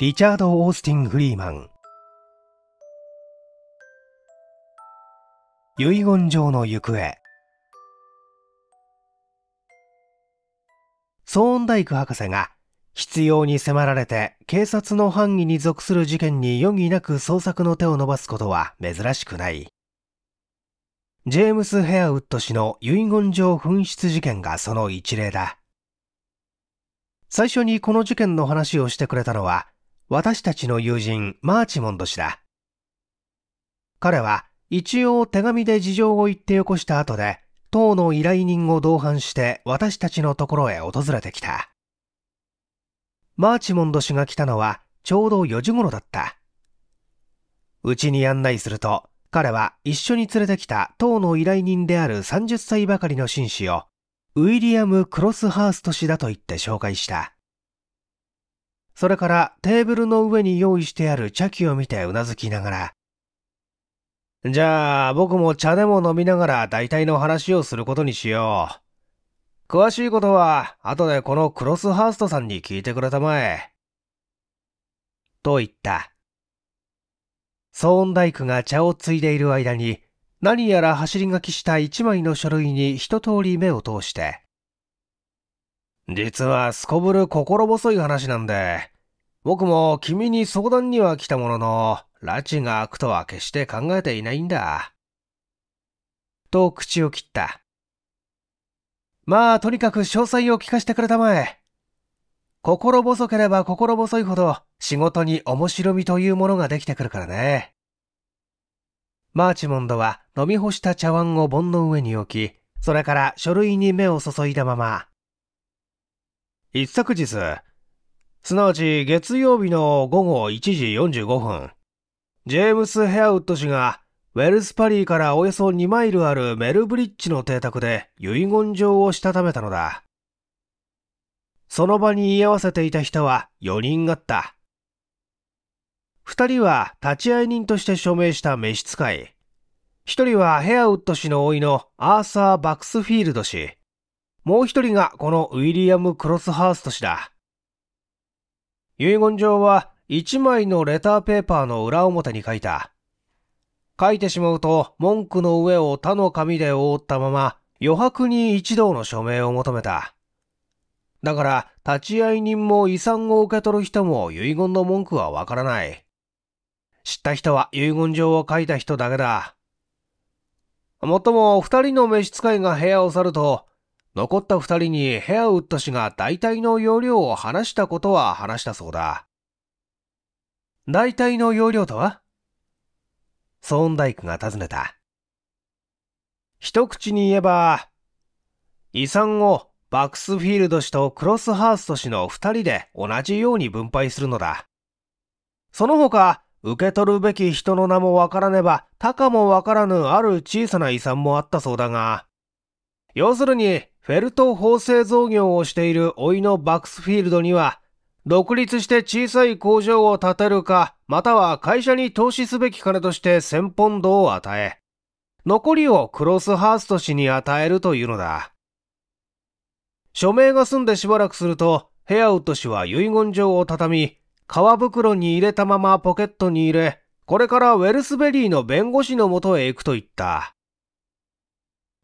リチャード・オースティン・フリーマン遺言状の行方ソーンダイク博士が必要に迫られて警察の範囲に属する事件に余儀なく捜索の手を伸ばすことは珍しくない。ジェームス・ヘアウッド氏の遺言状紛失事件がその一例だ。最初にこの事件の話をしてくれたのは、私たちの友人マーチモンド氏だ。彼は一応手紙で事情を言ってよこした後で、党の依頼人を同伴して私たちのところへ訪れてきた。マーチモンド氏が来たのはちょうど4時頃だった。うちに案内すると、彼は一緒に連れてきた党の依頼人である30歳ばかりの紳士を、ウィリアム・クロスハースト氏だと言って紹介した。それからテーブルの上に用意してある茶器を見てうなずきながら、じゃあ僕も茶でも飲みながら大体の話をすることにしよう。詳しいことは後でこのクロスハーストさんに聞いてくれたまえ。と言った。ソーンダイクが茶をついでいる間に何やら走り書きした一枚の書類に一通り目を通して、実はすこぶる心細い話なんで、僕も君に相談には来たものの、拉致が開くとは決して考えていないんだ。と口を切った。まあ、とにかく詳細を聞かせてくれたまえ。心細ければ心細いほど仕事に面白みというものができてくるからね。マーチモンドは飲み干した茶碗を盆の上に置き、それから書類に目を注いだまま、一昨日、すなわち月曜日の午後1時45分、ジェームス・ヘアウッド氏がウェルスパリーからおよそ2マイルあるメルブリッジの邸宅で遺言状をしたためたのだ。その場に居合わせていた人は4人あった。2人は立会人として署名した召使い。1人はヘアウッド氏の甥のアーサー・バックスフィールド氏。もう一人がこのウィリアム・クロスハースト氏だ。遺言状は一枚のレターペーパーの裏表に書いた。書いてしまうと文句の上を他の紙で覆ったまま余白に一同の署名を求めた。だから立会人も遺産を受け取る人も遺言の文句はわからない。知った人は遺言状を書いた人だけだ。もっとも二人の召使いが部屋を去ると残った二人にヘアウッド氏が大体の容量を話したことは話したそうだ。大体の容量とはソーンダイクが尋ねた。一口に言えば、遺産をバックスフィールド氏とクロスハースト氏の二人で同じように分配するのだ。その他、受け取るべき人の名もわからねば、たかもわからぬある小さな遺産もあったそうだが、要するに、フェルト縫製造業をしている老いのバックスフィールドには、独立して小さい工場を建てるか、または会社に投資すべき金として1000ポンドを与え、残りをクロスハースト氏に与えるというのだ。署名が済んでしばらくすると、ヘアウッド氏は遺言状を畳み、革袋に入れたままポケットに入れ、これからウェルスベリーの弁護士のもとへ行くと言った。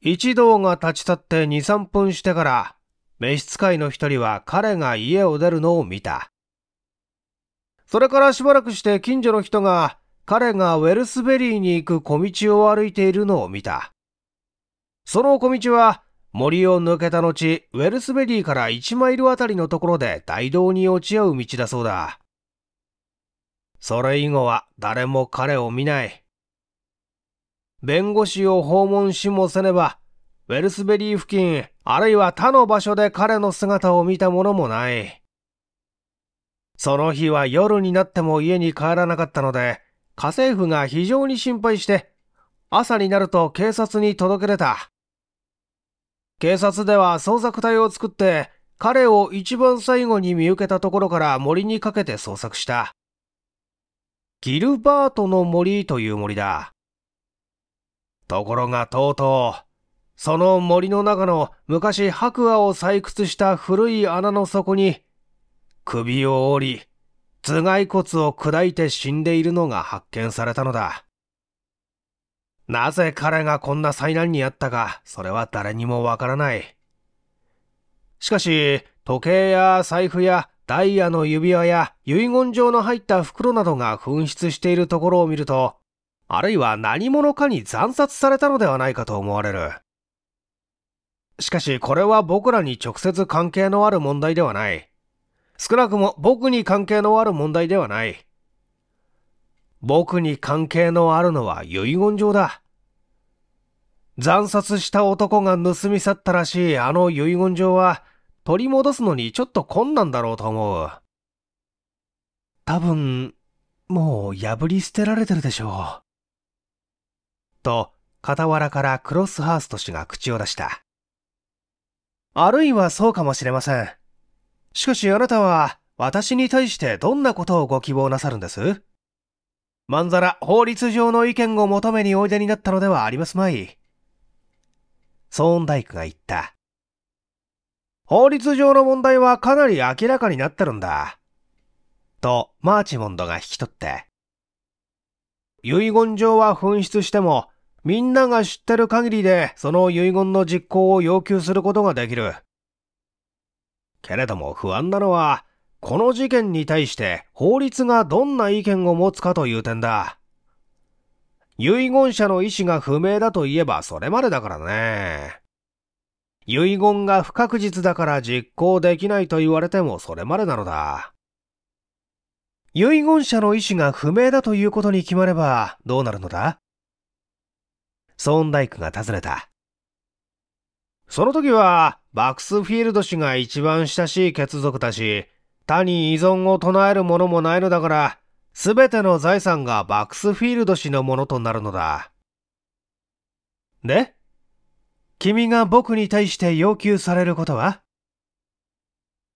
一同が立ち去って2、3分してから、召使いの一人は彼が家を出るのを見た。それからしばらくして近所の人が、彼がウェルスベリーに行く小道を歩いているのを見た。その小道は森を抜けた後、ウェルスベリーから1マイルあたりのところで大道に落ち合う道だそうだ。それ以後は誰も彼を見ない。弁護士を訪問しもせねば、ウェルスベリー付近、あるいは他の場所で彼の姿を見たものもない。その日は夜になっても家に帰らなかったので、家政婦が非常に心配して、朝になると警察に届け出た。警察では捜索隊を作って、彼を一番最後に見受けたところから森にかけて捜索した。ギルバートの森という森だ。ところがとうとう、その森の中の昔白亜を採掘した古い穴の底に、首を折り、頭蓋骨を砕いて死んでいるのが発見されたのだ。なぜ彼がこんな災難にあったか、それは誰にもわからない。しかし、時計や財布やダイヤの指輪や遺言状の入った袋などが紛失しているところを見ると、あるいは何者かに惨殺されたのではないかと思われる。しかしこれは僕らに直接関係のある問題ではない。少なくも僕に関係のある問題ではない。僕に関係のあるのは遺言状だ。惨殺した男が盗み去ったらしいあの遺言状は取り戻すのにちょっと困難だろうと思う。多分、もう破り捨てられてるでしょう。と、傍らからクロスハースト氏が口を出した。あるいはそうかもしれません。しかしあなたは、私に対してどんなことをご希望なさるんですまんざら法律上の意見を求めにおいでになったのではありますまい。ソーン大工が言った。法律上の問題はかなり明らかになってるんだ。と、マーチモンドが引き取って。遺言状は紛失しても、みんなが知ってる限りでその遺言の実行を要求することができる。けれども不安なのは、この事件に対して法律がどんな意見を持つかという点だ。遺言者の意思が不明だといえばそれまでだからね。遺言が不確実だから実行できないと言われてもそれまでなのだ。遺言者の意思が不明だということに決まればどうなるのだソーンダイクが尋ねた。その時は、バックスフィールド氏が一番親しい血族だし、他に依存を唱えるものもないのだから、すべての財産がバックスフィールド氏のものとなるのだ。で君が僕に対して要求されることは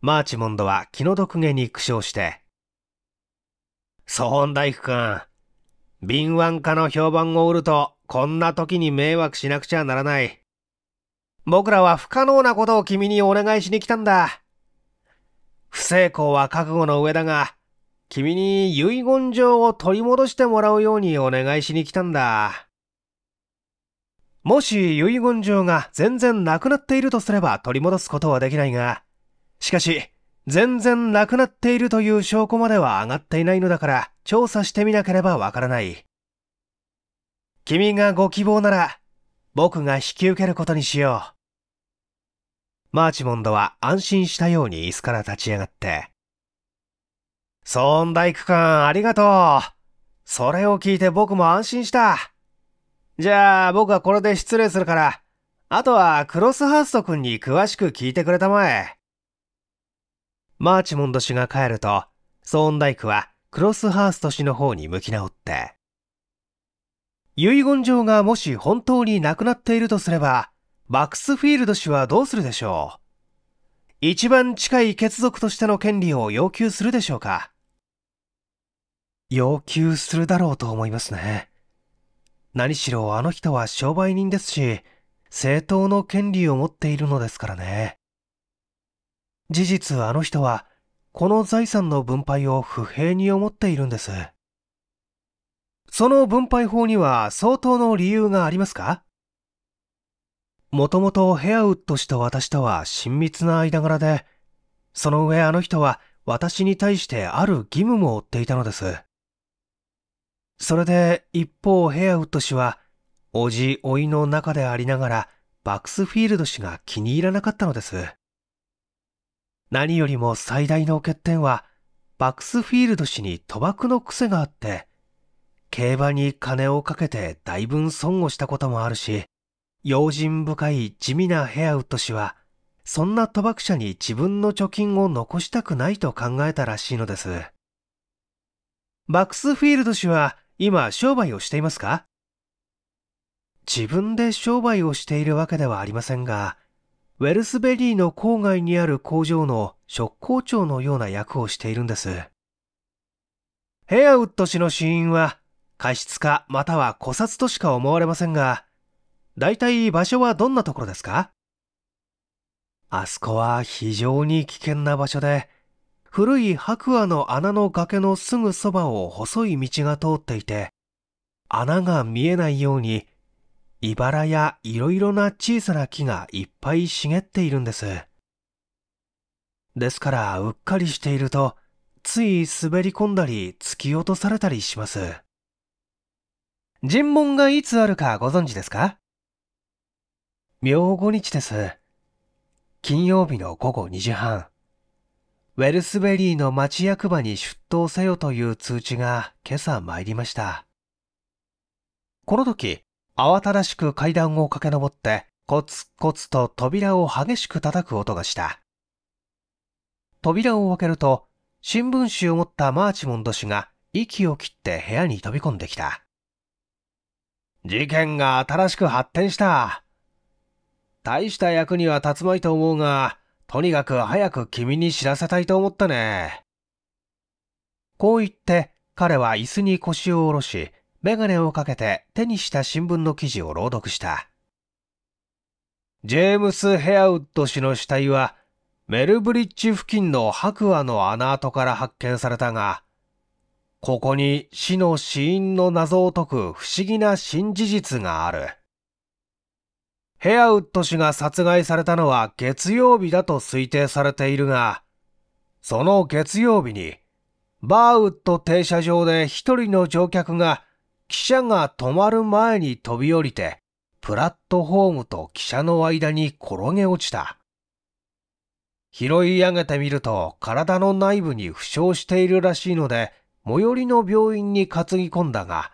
マーチモンドは気の毒げに苦笑して。ソーン大工君、敏腕家の評判を売ると、こんな時に迷惑しなくちゃならない。僕らは不可能なことを君にお願いしに来たんだ。不成功は覚悟の上だが、君に遺言状を取り戻してもらうようにお願いしに来たんだ。もし遺言状が全然なくなっているとすれば取り戻すことはできないが、しかし、全然なくなっているという証拠までは上がっていないのだから調査してみなければわからない。君がご希望なら僕が引き受けることにしよう。マーチモンドは安心したように椅子から立ち上がって。ソーンダイク君ありがとう。それを聞いて僕も安心した。じゃあ僕はこれで失礼するから、あとはクロスハースト君に詳しく聞いてくれたまえ。マーチモンド氏が帰ると、ソーンダイクはクロスハースト氏の方に向き直って、遺言状がもし本当になくなっているとすれば、バックスフィールド氏はどうするでしょう一番近い血族としての権利を要求するでしょうか要求するだろうと思いますね。何しろあの人は商売人ですし、正当の権利を持っているのですからね。事実あの人は、この財産の分配を不平に思っているんです。その分配法には相当の理由がありますかもともとヘアウッド氏と私とは親密な間柄で、その上あの人は私に対してある義務も負っていたのです。それで一方ヘアウッド氏は、おじおいの中でありながら、バックスフィールド氏が気に入らなかったのです。何よりも最大の欠点は、バックスフィールド氏に賭博の癖があって、競馬に金をかけて大分損をしたこともあるし、用心深い地味なヘアウッド氏は、そんな賭博者に自分の貯金を残したくないと考えたらしいのです。バックスフィールド氏は今商売をしていますか自分で商売をしているわけではありませんが、ウェルスベリーの郊外にある工場の職工長のような役をしているんです。ヘアウッド氏の死因は過失かまたは古殺としか思われませんが、大体場所はどんなところですかあそこは非常に危険な場所で、古い白亜の穴の崖のすぐそばを細い道が通っていて、穴が見えないように茨やいろいろな小さな木がいっぱい茂っているんです。ですから、うっかりしていると、つい滑り込んだり突き落とされたりします。尋問がいつあるかご存知ですか明後日です。金曜日の午後2時半。ウェルスベリーの町役場に出頭せよという通知が今朝参りました。この時、慌ただしく階段を駆け上って、コツコツと扉を激しく叩く音がした。扉を開けると、新聞紙を持ったマーチモンド氏が息を切って部屋に飛び込んできた。事件が新しく発展した。大した役には立つまいと思うが、とにかく早く君に知らせたいと思ったね。こう言って彼は椅子に腰を下ろし、メガネをかけて手にした新聞の記事を朗読した。ジェームス・ヘアウッド氏の死体は、メルブリッジ付近の白亜の穴跡から発見されたが、ここに死の死因の謎を解く不思議な新事実がある。ヘアウッド氏が殺害されたのは月曜日だと推定されているが、その月曜日に、バーウッド停車場で一人の乗客が汽車が止まる前に飛び降りて、プラットホームと汽車の間に転げ落ちた。拾い上げてみると体の内部に負傷しているらしいので、最寄りの病院に担ぎ込んだが、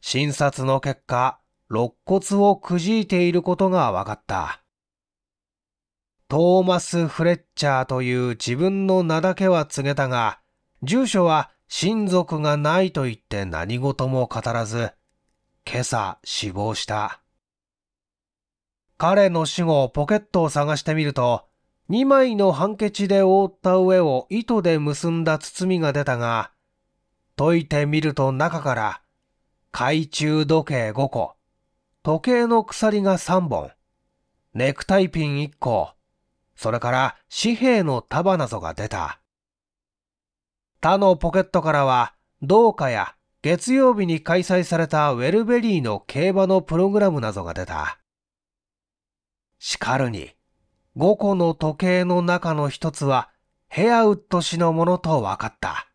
診察の結果、肋骨をくじいていることが分かった。トーマス・フレッチャーという自分の名だけは告げたが、住所は親族がないと言って何事も語らず、今朝死亡した。彼の死後、ポケットを探してみると、2枚のハンケチで覆った上を糸で結んだ包みが出たが、解いてみると中から、懐中時計5個、時計の鎖が3本、ネクタイピン1個、それから紙幣の束などが出た。他のポケットからは、同化や月曜日に開催されたウェルベリーの競馬のプログラムなどが出た。しかるに、5個の時計の中の一つはヘアウッド氏のものと分かった。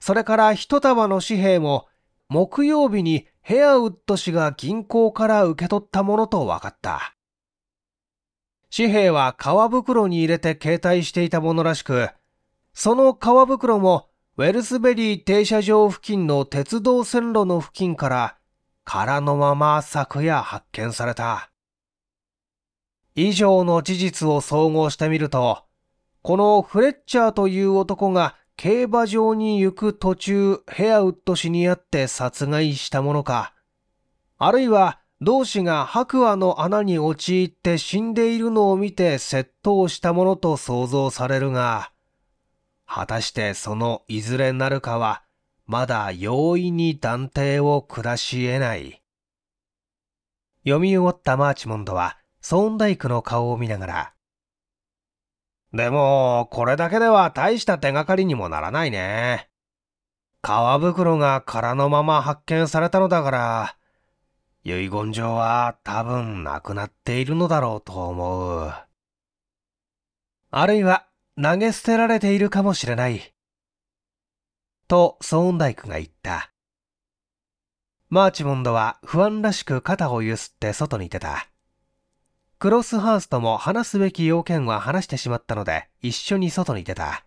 それから一束の紙幣も木曜日にヘアウッド氏が銀行から受け取ったものと分かった。紙幣は革袋に入れて携帯していたものらしく、その川袋もウェルスベリー停車場付近の鉄道線路の付近から空のまま昨夜発見された。以上の事実を総合してみると、このフレッチャーという男が競馬場に行く途中、ヘアウッド氏に会って殺害したものか、あるいは同氏が白亜の穴に陥って死んでいるのを見て窃盗したものと想像されるが、果たしてそのいずれなるかは、まだ容易に断定を下し得ない。読み終わったマーチモンドは、ソーンダイクの顔を見ながら、でも、これだけでは大した手がかりにもならないね。皮袋が空のまま発見されたのだから、遺言状は多分なくなっているのだろうと思う。あるいは投げ捨てられているかもしれない。とソーンダイクが言った。マーチモンドは不安らしく肩を揺すって外に出た。クロスハーストも話すべき要件は話してしまったので一緒に外に出た。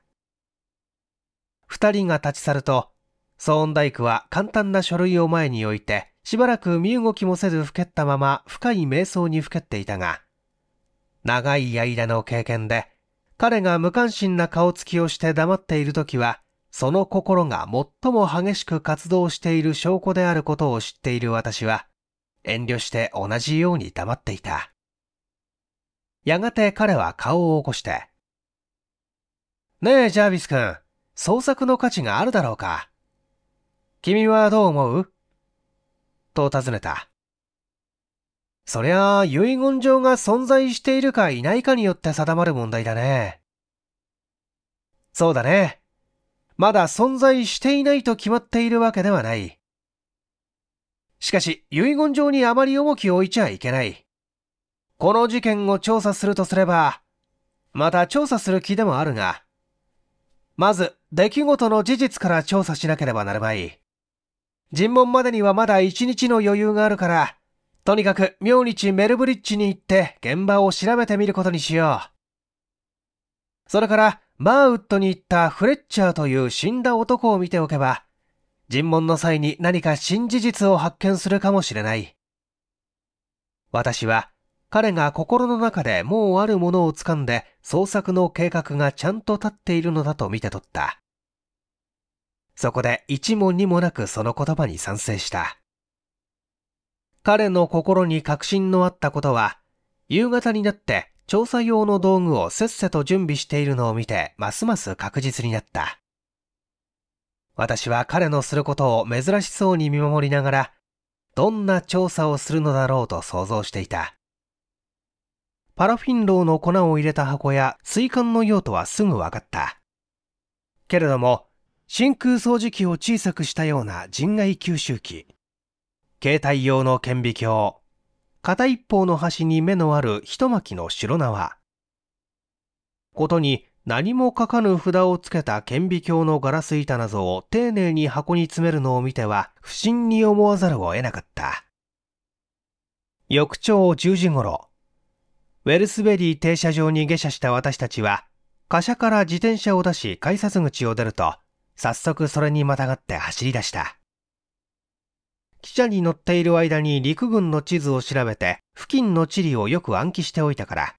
二人が立ち去ると、ソーンダイクは簡単な書類を前に置いて、しばらく身動きもせずふけったまま深い瞑想にふけっていたが、長い間の経験で彼が無関心な顔つきをして黙っている時は、その心が最も激しく活動している証拠であることを知っている私は、遠慮して同じように黙っていた。やがて彼は顔を起こして、ねえ、ジャービス君、創作の価値があるだろうか君はどう思うと尋ねた。そりゃあ、遺言状が存在しているかいないかによって定まる問題だね。そうだね。まだ存在していないと決まっているわけではない。しかし、遺言状にあまり重きを置いちゃいけない。この事件を調査するとすれば、また調査する気でもあるが、まず、出来事の事実から調査しなければなるまい。尋問までにはまだ一日の余裕があるから、とにかく、明日メルブリッジに行って現場を調べてみることにしよう。それから、マーウッドに行ったフレッチャーという死んだ男を見ておけば、尋問の際に何か新事実を発見するかもしれない。私は、彼が心の中でもうあるものを掴んで捜索の計画がちゃんと立っているのだと見て取った。そこで一問にもなくその言葉に賛成した。彼の心に確信のあったことは、夕方になって調査用の道具をせっせと準備しているのを見て、ますます確実になった。私は彼のすることを珍しそうに見守りながら、どんな調査をするのだろうと想像していた。パラフィンローの粉を入れた箱や水管の用途はすぐ分かった。けれども、真空掃除機を小さくしたような人外吸収器、携帯用の顕微鏡、片一方の端に目のある一巻の白縄。ことに何も書かぬ札をつけた顕微鏡のガラス板などを丁寧に箱に詰めるのを見ては不審に思わざるを得なかった。翌朝10時頃、ウェルスベリー停車場に下車した私たちは、貨車から自転車を出し改札口を出ると、早速それにまたがって走り出した。汽車に乗っている間に陸軍の地図を調べて、付近の地理をよく暗記しておいたから、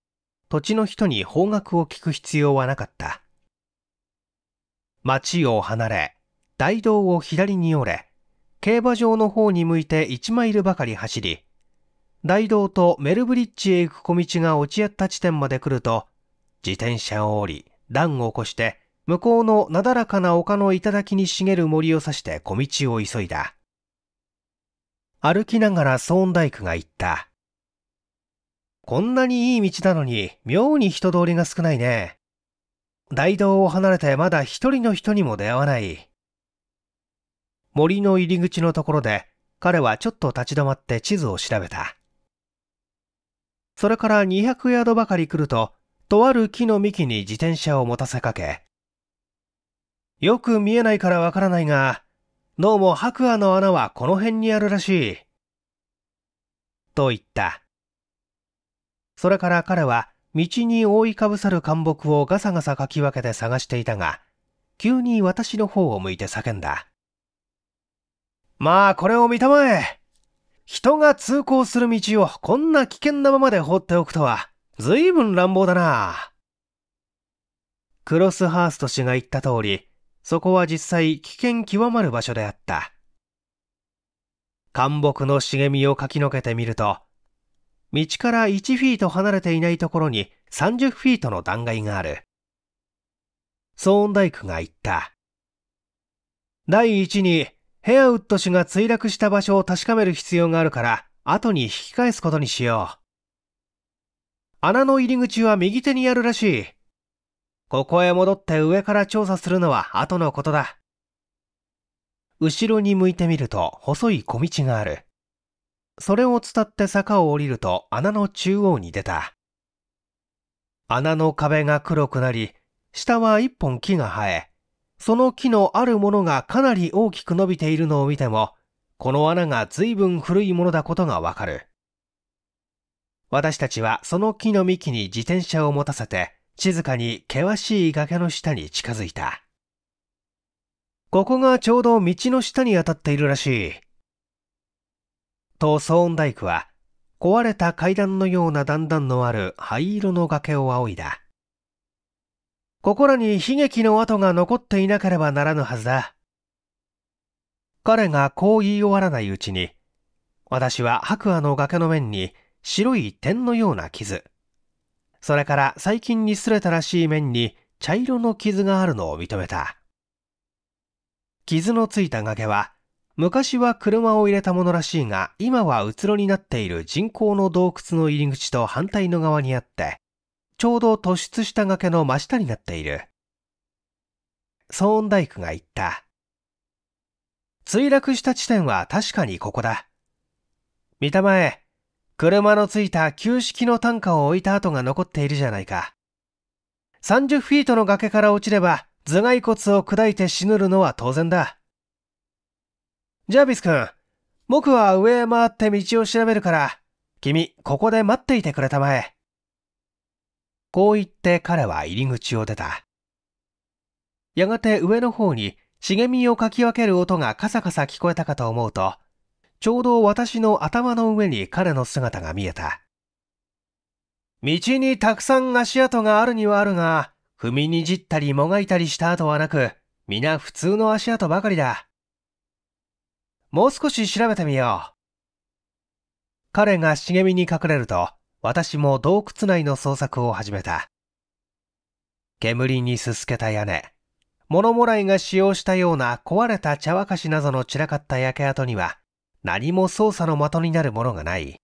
土地の人に方角を聞く必要はなかった。町を離れ、大道を左に折れ、競馬場の方に向いて1マイルばかり走り、大道とメルブリッジへ行く小道が落ち合った地点まで来ると、自転車を降り、段を起こして、向こうのなだらかな丘の頂に茂る森を指して小道を急いだ。歩きながらソーンダイクが言った。こんなにいい道なのに、妙に人通りが少ないね。大道を離れてまだ一人の人にも出会わない。森の入り口のところで、彼はちょっと立ち止まって地図を調べた。それから200ヤードばかり来ると、とある木の幹に自転車を持たせかけ、よく見えないからわからないが、どうも白亜の穴はこの辺にあるらしい。と言った。それから彼は道に覆いかぶさる干木をガサガサかき分けて探していたが、急に私の方を向いて叫んだ。まあこれを見たまえ人が通行する道をこんな危険なままで放っておくとは、随分乱暴だな。クロスハースト氏が言った通り、そこは実際危険極まる場所であった。干木の茂みをかきのけてみると、道から1フィート離れていないところに30フィートの断崖がある。ソーンダイクが言った。第一に、ヘアウッド氏が墜落した場所を確かめる必要があるから、後に引き返すことにしよう。穴の入り口は右手にあるらしい。ここへ戻って上から調査するのは後のことだ。後ろに向いてみると細い小道がある。それを伝って坂を降りると穴の中央に出た。穴の壁が黒くなり、下は一本木が生え、その木のあるものがかなり大きく伸びているのを見ても、この穴が随分古いものだことがわかる。私たちはその木の幹に自転車を持たせて、静かに険しい崖の下に近づいた。ここがちょうど道の下に当たっているらしい。とソーン工は壊れた階段のような段々のある灰色の崖を仰いだ。ここらに悲劇の跡が残っていなければならぬはずだ。彼がこう言い終わらないうちに、私は白亜の崖の面に白い点のような傷、それから最近に擦れたらしい面に茶色の傷があるのを認めた。傷のついた崖は、昔は車を入れたものらしいが、今はうつろになっている人工の洞窟の入り口と反対の側にあって、ちょうど突出した崖の真下になっている。ソーンダイクが言った。墜落した地点は確かにここだ。見たまえ、車のついた旧式の担架を置いた跡が残っているじゃないか。30フィートの崖から落ちれば頭蓋骨を砕いて死ぬるのは当然だ。ジャービス君、僕は上へ回って道を調べるから、君、ここで待っていてくれたまえ。こう言って彼は入り口を出た。やがて上の方に茂みをかき分ける音がカサカサ聞こえたかと思うと、ちょうど私の頭の上に彼の姿が見えた。道にたくさん足跡があるにはあるが、踏みにじったりもがいたりした跡はなく、皆普通の足跡ばかりだ。もう少し調べてみよう。彼が茂みに隠れると、私も洞窟内の捜索を始めた。煙にすすけた屋根、物もらいが使用したような壊れた茶沸かしなどの散らかった焼け跡には、何も捜査の的になるものがない。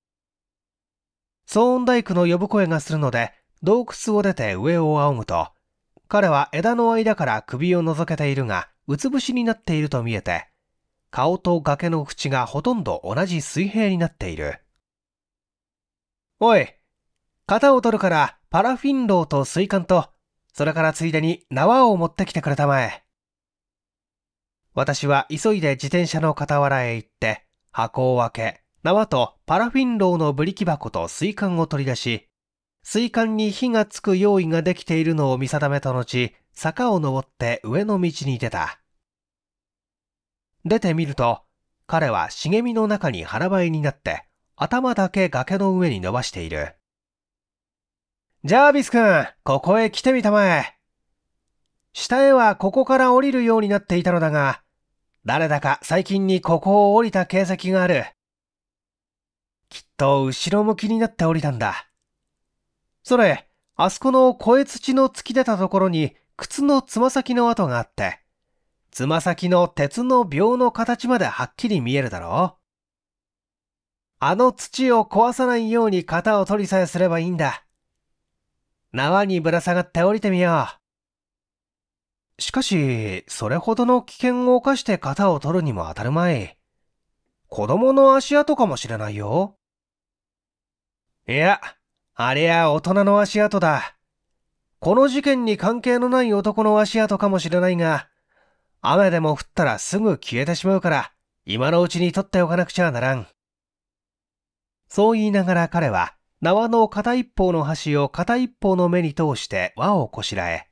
騒音大工の呼ぶ声がするので、洞窟を出て上を仰ぐと、彼は枝の間から首を覗けているが、うつ伏しになっていると見えて、顔と崖の口がほとんど同じ水平になっている。おい、型を取るからパラフィンローと水管と、それからついでに縄を持ってきてくれたまえ。私は急いで自転車の傍らへ行って、箱を開け、縄とパラフィンローのブリキ箱と水管を取り出し、水管に火がつく用意ができているのを見定めた後、坂を登って上の道に出た。出てみると、彼は茂みの中に腹ばいになって、頭だけ崖の上に伸ばしている。ジャービス君、ここへ来てみたまえ。下へはここから降りるようになっていたのだが、誰だか最近にここを降りた形跡がある。きっと後ろ向きになって降りたんだ。それ、あそこの声土の突き出たところに靴のつま先の跡があって、つま先の鉄の鋲の形まではっきり見えるだろう。あの土を壊さないように型を取りさえすればいいんだ。縄にぶら下がって降りてみよう。しかし、それほどの危険を冒して型を取るにも当たるまい。子供の足跡かもしれないよ。いや、あれや大人の足跡だ。この事件に関係のない男の足跡かもしれないが、雨でも降ったらすぐ消えてしまうから、今のうちに取っておかなくちゃならん。そう言いながら彼は、縄の片一方の端を片一方の目に通して輪をこしらえ、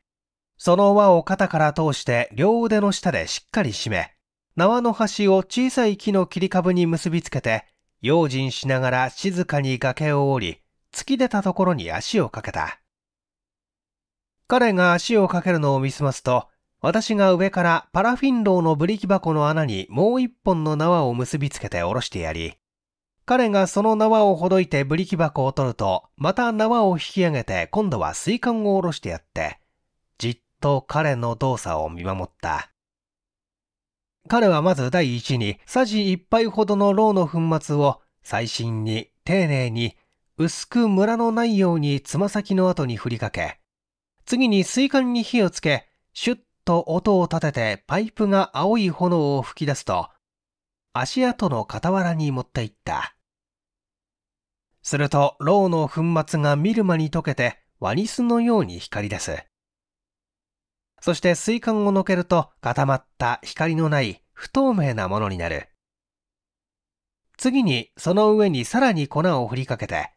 その輪を肩から通して両腕の下でしっかり締め、縄の端を小さい木の切り株に結びつけて、用心しながら静かに崖を降り、突き出たところに足をかけた。彼が足をかけるのを見すますと、私が上からパラフィンローのブリキ箱の穴にもう一本の縄を結びつけて下ろしてやり、彼がその縄をほどいてブリキ箱を取ると、また縄を引き上げて今度は水管を下ろしてやって、と彼の動作を見守った。彼はまず第一に、さじ一杯ほどの牢の粉末を、細心に、丁寧に、薄くムラのないようにつま先の後に振りかけ、次に水管に火をつけ、シュッと音を立ててパイプが青い炎を吹き出すと、足跡の傍らに持っていった。すると、牢の粉末が見る間に溶けて、ワニスのように光り出す。そして水管をのけると固まった光のない不透明なものになる。次にその上にさらに粉を振りかけて、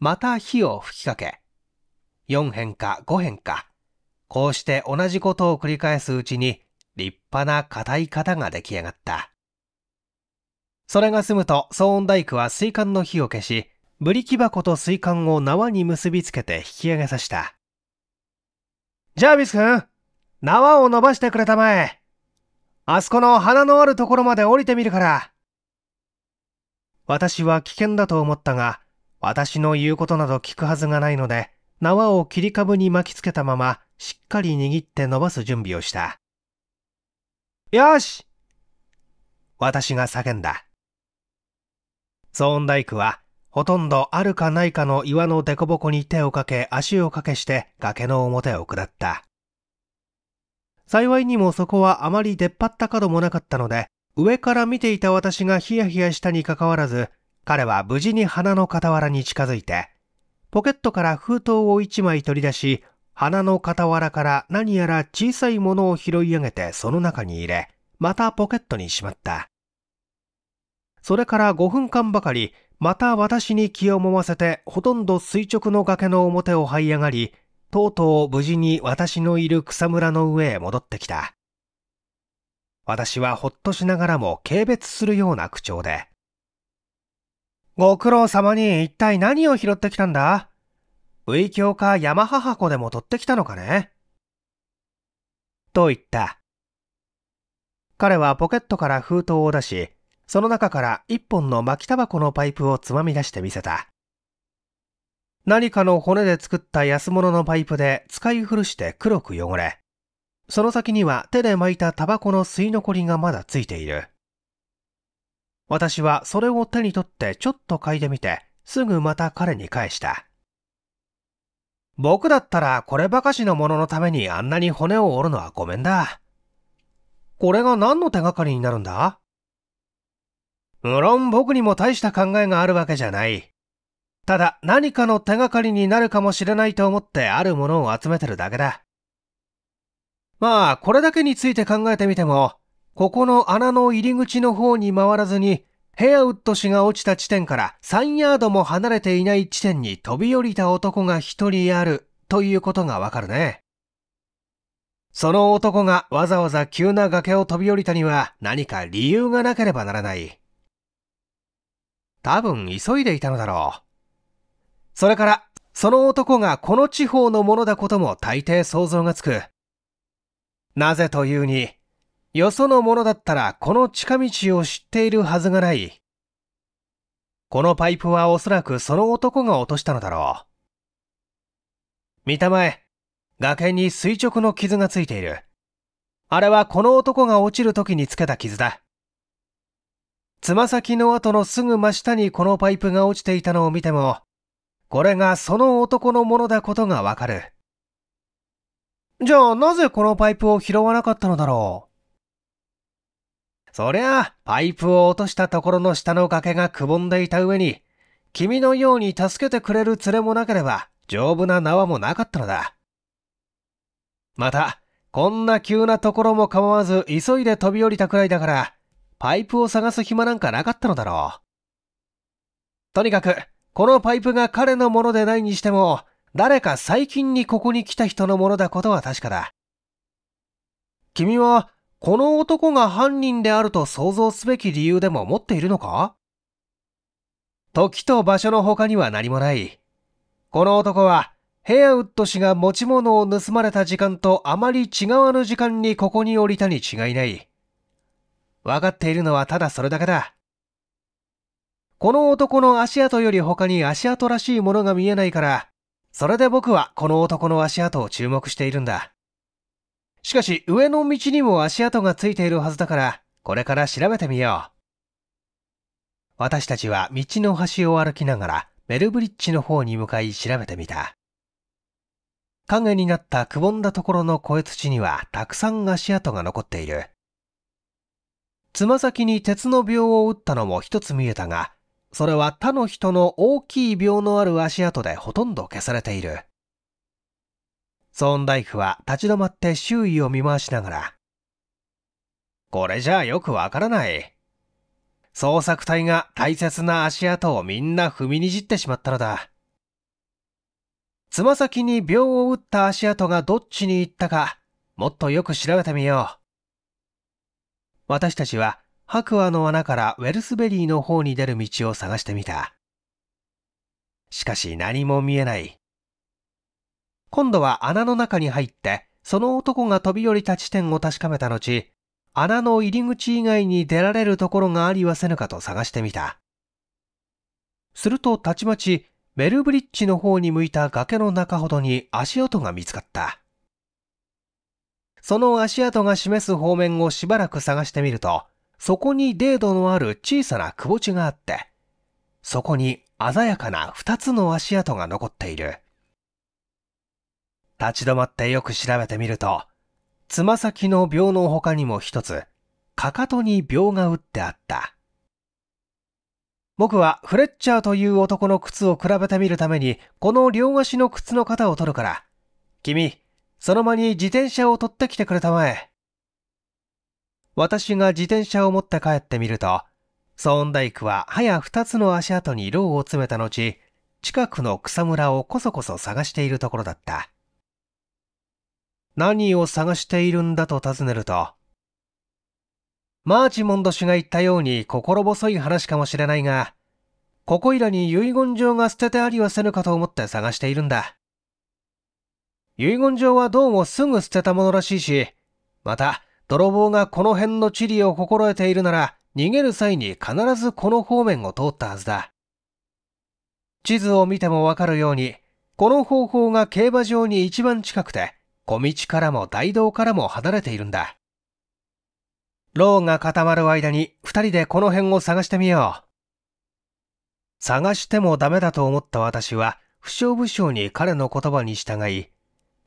また火を吹きかけ、4辺か5辺か、こうして同じことを繰り返すうちに立派な硬い型が出来上がった。それが済むと騒音大工は水管の火を消し、ブリキ箱と水管を縄に結びつけて引き上げさせた。ジャービス君縄を伸ばしてくれたまえ。あそこの花のあるところまで降りてみるから。私は危険だと思ったが、私の言うことなど聞くはずがないので、縄を切り株に巻きつけたまま、しっかり握って伸ばす準備をした。よし私が叫んだ。ゾーンダイクは、ほとんどあるかないかの岩の凸凹に手をかけ足をかけして崖の表を下った。幸いにもそこはあまり出っ張った角もなかったので、上から見ていた私がヒヤヒヤしたにかかわらず、彼は無事に花の傍らに近づいて、ポケットから封筒を一枚取り出し、花の傍らから何やら小さいものを拾い上げてその中に入れ、またポケットにしまった。それから5分間ばかり、また私に気をもませて、ほとんど垂直の崖の表を這い上がり、とうとう無事に私のいる草むらの上へ戻ってきた。私はほっとしながらも軽蔑するような口調で。ご苦労様に一体何を拾ってきたんだウ京か山ハ箱でも取ってきたのかねと言った。彼はポケットから封筒を出し、その中から一本の巻きタバコのパイプをつまみ出してみせた。何かの骨で作った安物のパイプで使い古して黒く汚れ、その先には手で巻いたタバコの吸い残りがまだついている。私はそれを手に取ってちょっと嗅いでみて、すぐまた彼に返した。僕だったらこればかしのもののためにあんなに骨を折るのはごめんだ。これが何の手がかりになるんだ無論僕にも大した考えがあるわけじゃない。ただ何かの手がかりになるかもしれないと思ってあるものを集めてるだけだ。まあ、これだけについて考えてみても、ここの穴の入り口の方に回らずに、ヘアウッド氏が落ちた地点から3ヤードも離れていない地点に飛び降りた男が一人あるということがわかるね。その男がわざわざ急な崖を飛び降りたには何か理由がなければならない。多分急いでいたのだろう。それから、その男がこの地方のものだことも大抵想像がつく。なぜというに、よそのものだったらこの近道を知っているはずがない。このパイプはおそらくその男が落としたのだろう。見たまえ、崖に垂直の傷がついている。あれはこの男が落ちる時につけた傷だ。つま先の後のすぐ真下にこのパイプが落ちていたのを見ても、これがその男のものだことがわかる。じゃあなぜこのパイプを拾わなかったのだろうそりゃあ、パイプを落としたところの下の崖がくぼんでいた上に、君のように助けてくれる連れもなければ、丈夫な縄もなかったのだ。また、こんな急なところも構わず急いで飛び降りたくらいだから、パイプを探す暇なんかなかったのだろう。とにかく、このパイプが彼のものでないにしても、誰か最近にここに来た人のものだことは確かだ。君は、この男が犯人であると想像すべき理由でも持っているのか時と場所の他には何もない。この男は、ヘアウッド氏が持ち物を盗まれた時間とあまり違わぬ時間にここに降りたに違いない。分かっているのはただそれだけだ。この男の足跡より他に足跡らしいものが見えないから、それで僕はこの男の足跡を注目しているんだ。しかし上の道にも足跡がついているはずだから、これから調べてみよう。私たちは道の端を歩きながらメルブリッジの方に向かい調べてみた。影になったくぼんだところの小土にはたくさん足跡が残っている。つま先に鉄の病を打ったのも一つ見えたが、それは他の人の大きい病のある足跡でほとんど消されている。ソーンダイフは立ち止まって周囲を見回しながら、これじゃあよくわからない。捜索隊が大切な足跡をみんな踏みにじってしまったのだ。つま先に病を打った足跡がどっちに行ったか、もっとよく調べてみよう。私たちは白亜の穴からウェルスベリーの方に出る道を探してみた。しかし何も見えない。今度は穴の中に入って、その男が飛び降りた地点を確かめた後、穴の入り口以外に出られるところがありはせぬかと探してみた。するとたちまち、メルブリッジの方に向いた崖の中ほどに足音が見つかった。その足跡が示す方面をしばらく探してみると、そこに泥土のある小さな窪地があって、そこに鮮やかな二つの足跡が残っている。立ち止まってよく調べてみると、つま先の病の他にも一つ、かかとに病が打ってあった。僕はフレッチャーという男の靴を比べてみるために、この両足の靴の型を取るから、君、その間に自転車を取ってきてくれたまえ。私が自転車を持って帰ってみると、ソーンダイクは早2つの足跡に牢を詰めた後、近くの草むらをこそこそ探しているところだった。何を探しているんだと尋ねると、マーチモンド氏が言ったように心細い話かもしれないが、ここいらに遺言状が捨ててありはせぬかと思って探しているんだ。遺言状はどうもすぐ捨てたものらしいし、また、泥棒がこの辺の地理を心得ているなら、逃げる際に必ずこの方面を通ったはずだ。地図を見てもわかるように、この方法が競馬場に一番近くて、小道からも大道からも離れているんだ。ローが固まる間に二人でこの辺を探してみよう。探してもダメだと思った私は、不詳不詳に彼の言葉に従い、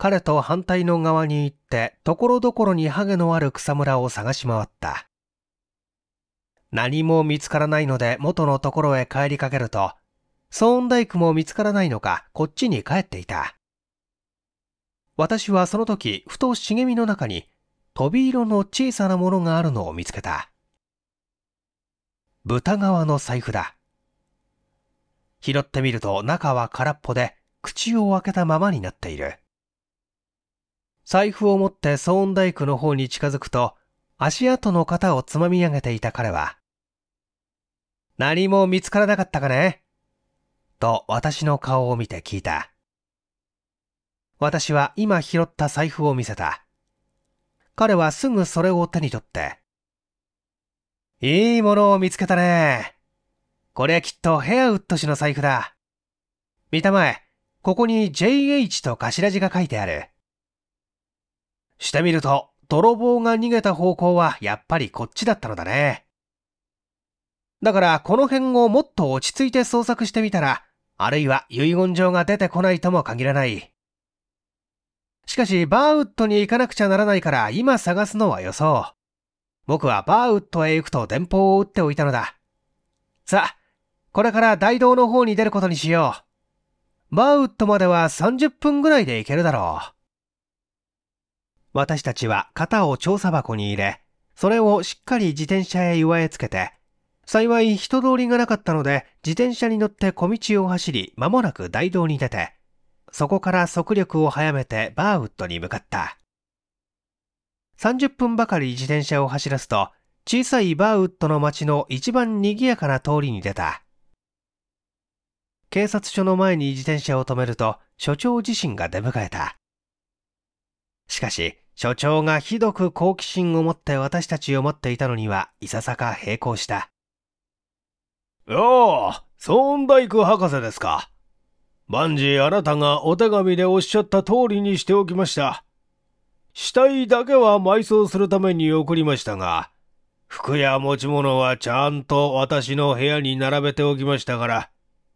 彼と反対の側に行って、ところどころにハゲのある草むらを探し回った。何も見つからないので元のところへ帰りかけると、ソーンダイクも見つからないのか、こっちに帰っていた。私はその時、ふと茂みの中に、飛び色の小さなものがあるのを見つけた。豚革の財布だ。拾ってみると中は空っぽで、口を開けたままになっている。財布を持ってソーンダイクの方に近づくと、足跡の型をつまみ上げていた彼は、何も見つからなかったかねと私の顔を見て聞いた。私は今拾った財布を見せた。彼はすぐそれを手に取って、いいものを見つけたね。これきっとヘアウッド氏の財布だ。見たまえ、ここに JH と頭字が書いてある。してみると、泥棒が逃げた方向はやっぱりこっちだったのだね。だからこの辺をもっと落ち着いて捜索してみたら、あるいは遺言状が出てこないとも限らない。しかし、バーウッドに行かなくちゃならないから今探すのはよそう。僕はバーウッドへ行くと電報を打っておいたのだ。さあ、これから大道の方に出ることにしよう。バーウッドまでは30分ぐらいで行けるだろう。私たちは肩を調査箱に入れ、それをしっかり自転車へ祝えつけて、幸い人通りがなかったので自転車に乗って小道を走り間もなく大道に出て、そこから速力を早めてバーウッドに向かった。30分ばかり自転車を走らすと、小さいバーウッドの街の一番賑やかな通りに出た。警察署の前に自転車を止めると、所長自身が出迎えた。しかし、所長がひどく好奇心を持って私たちを持っていたのには、いささか並行した。おあ、ソーンダイク博士ですか。万事あなたがお手紙でおっしゃった通りにしておきました。死体だけは埋葬するために送りましたが、服や持ち物はちゃんと私の部屋に並べておきましたから、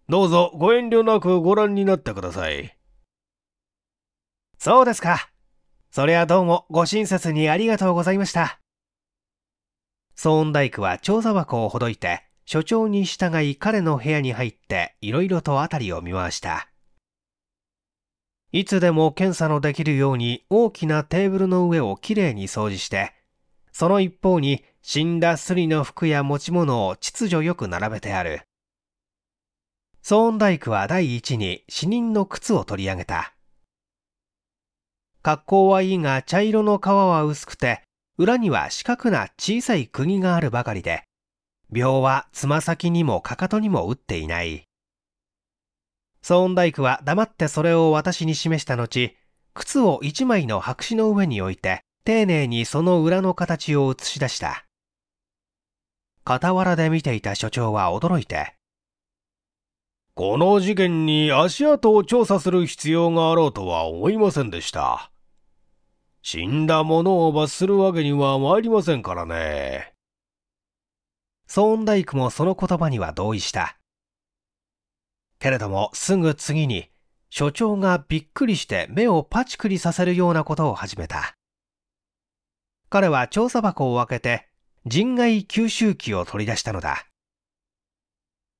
どうぞご遠慮なくご覧になってください。そうですか。それはどうもご親切にありがとうございました。ソーン工は調査箱をほどいて、所長に従い彼の部屋に入って色々と辺りを見回した。いつでも検査のできるように大きなテーブルの上をきれいに掃除して、その一方に死んだスリの服や持ち物を秩序よく並べてある。ソーン工は第一に死人の靴を取り上げた。格好はいいが茶色の皮は薄くて、裏には四角な小さい釘があるばかりで、秒はつま先にもかかとにも打っていない。ソーンダイクは黙ってそれを私に示した後、靴を一枚の白紙の上に置いて、丁寧にその裏の形を映し出した。傍らで見ていた所長は驚いて、この事件に足跡を調査する必要があろうとは思いませんでした。死んだ者を罰するわけには参りませんからね。ソーンダもその言葉には同意した。けれどもすぐ次に、所長がびっくりして目をパチクリさせるようなことを始めた。彼は調査箱を開けて、人外吸収器を取り出したのだ。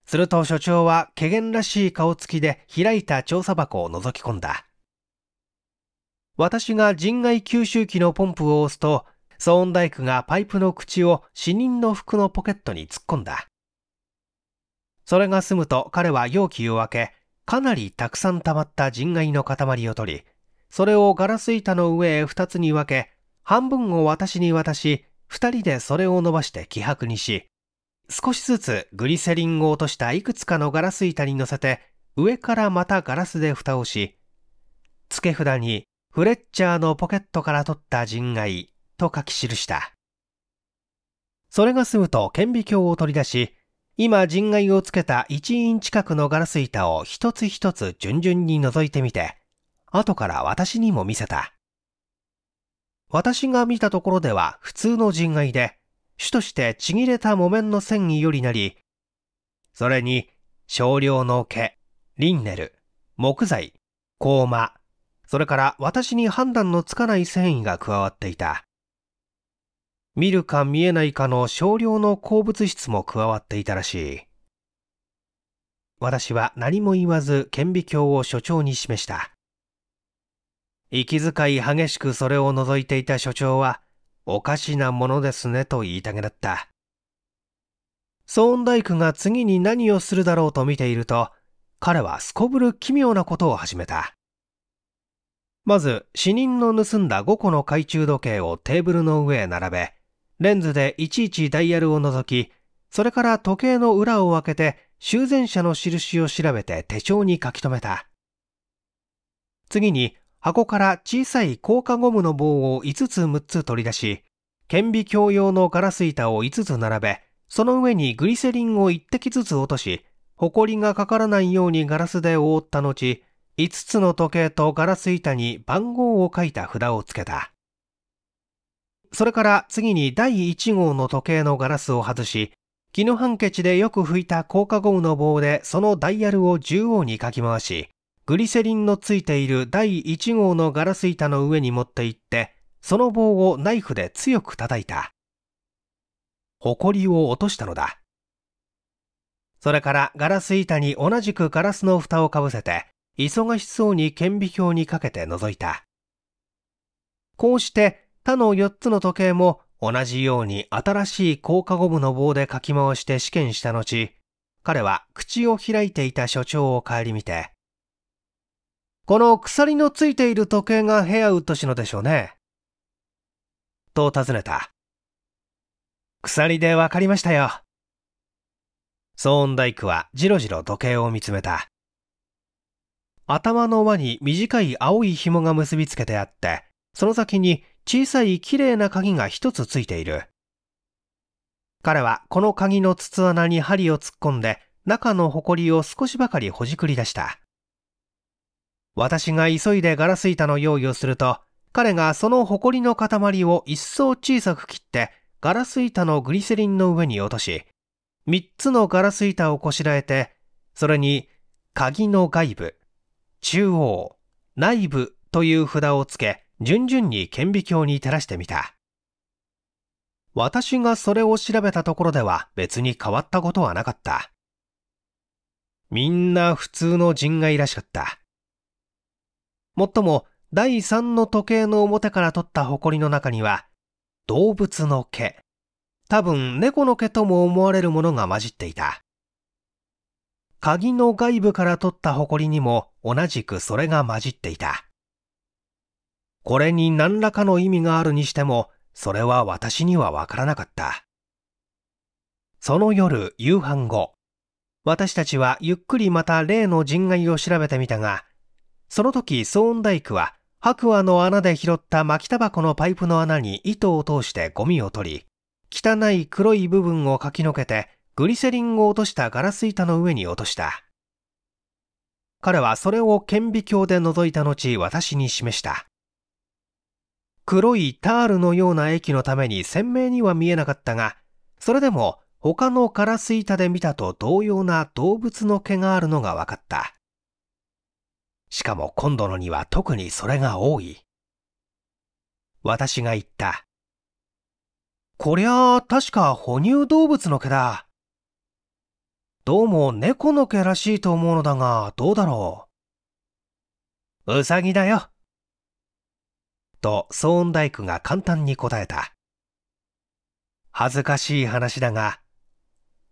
すると所長は、怪げらしい顔つきで開いた調査箱を覗き込んだ。私が人外吸収器のポンプを押すと、ソーンダイクがパイプの口を死人の服のポケットに突っ込んだ。それが済むと彼は容器を開け、かなりたくさん溜まった人外の塊を取り、それをガラス板の上へ二つに分け、半分を私に渡し、二人でそれを伸ばして希薄にし、少しずつグリセリンを落としたいくつかのガラス板に乗せて、上からまたガラスで蓋をし、付け札にフレッチャーのポケットから取った人外と書き記した。それが済むと顕微鏡を取り出し、今人外をつけた1イン近くのガラス板を一つ一つ順々に覗いてみて、後から私にも見せた。私が見たところでは普通の人外で、主としてちぎれた木綿の繊維よりなり、それに少量の毛、リンネル、木材、コーマ、それから私に判断のつかない繊維が加わっていた。見るか見えないかの少量の鉱物質も加わっていたらしい。私は何も言わず顕微鏡を所長に示した。息遣い激しくそれを覗いていた所長は、おかしなものですねと言いたげだった。ソーンダイクが次に何をするだろうと見ていると、彼はすこぶる奇妙なことを始めた。まず、死人の盗んだ5個の懐中時計をテーブルの上へ並べ、レンズでいちいちダイヤルを覗き、それから時計の裏を開けて修繕者の印を調べて手帳に書き留めた。次に、箱から小さい硬化ゴムの棒を5つ6つ取り出し、顕微鏡用のガラス板を5つ並べ、その上にグリセリンを1滴ずつ落とし、埃がかからないようにガラスで覆った後、5つの時計とガラス板に番号を書いた札をつけた。それから次に第1号の時計のガラスを外し、のハンケチでよく拭いた硬化ゴムの棒でそのダイヤルを中央にかき回し、グリセリンのついている第1号のガラス板の上に持っていって、その棒をナイフで強く叩いた。ホコリを落としたのだ。それからガラス板に同じくガラスの蓋をかぶせて、忙しそうに顕微鏡にかけて覗いた。こうして他の4つの時計も同じように新しい効果ゴムの棒でかき回して試験した後、彼は口を開いていた所長を顧みて、この鎖のついている時計がヘアウッド氏のでしょうね。と尋ねた。鎖でわかりましたよ。ソーンダイクはじろじろ時計を見つめた。頭の輪に短い青い紐が結びつけてあって、その先に小さい綺麗な鍵が一つついている。彼はこの鍵の筒穴に針を突っ込んで中のホコリを少しばかりほじくり出した。私が急いでガラス板の用意をすると、彼がそのホコリの塊を一層小さく切ってガラス板のグリセリンの上に落とし、三つのガラス板をこしらえて、それに鍵の外部、中央、内部という札をつけ、順々に顕微鏡に照らしてみた。私がそれを調べたところでは別に変わったことはなかった。みんな普通の人外らしかった。もっとも、第3の時計の表から取った埃の中には、動物の毛、多分猫の毛とも思われるものが混じっていた。鍵の外部から取った埃にも同じくそれが混じっていた。これに何らかの意味があるにしても、それは私にはわからなかった。その夜、夕飯後、私たちはゆっくりまた例の人外を調べてみたが、その時、ソーンダイクは白亜の穴で拾った巻きタバコのパイプの穴に糸を通してゴミを取り、汚い黒い部分をかきのけてグリセリンを落としたガラス板の上に落とした。彼はそれを顕微鏡で覗いた後、私に示した。黒いタールのような液のために鮮明には見えなかったが、それでも他のガラス板で見たと同様な動物の毛があるのが分かった。しかも今度のには特にそれが多い。私が言った。こりゃあ確か哺乳動物の毛だ。どうも猫の毛らしいと思うのだが、どうだろう。うさぎだよ。と、ソーンダイクが簡単に答えた。恥ずかしい話だが、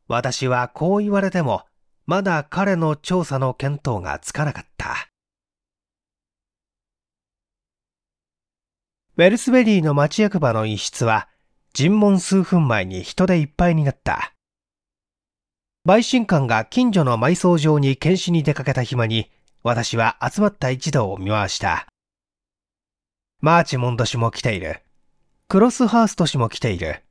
私はこう言われても、まだ彼の調査の検討がつかなかった。ウェルスベリーの町役場の一室は、尋問数分前に人でいっぱいになった。陪審官が近所の埋葬場に検視に出かけた暇に、私は集まった一同を見回した。マーチモンド氏も来ている。クロスハースト氏も来ている。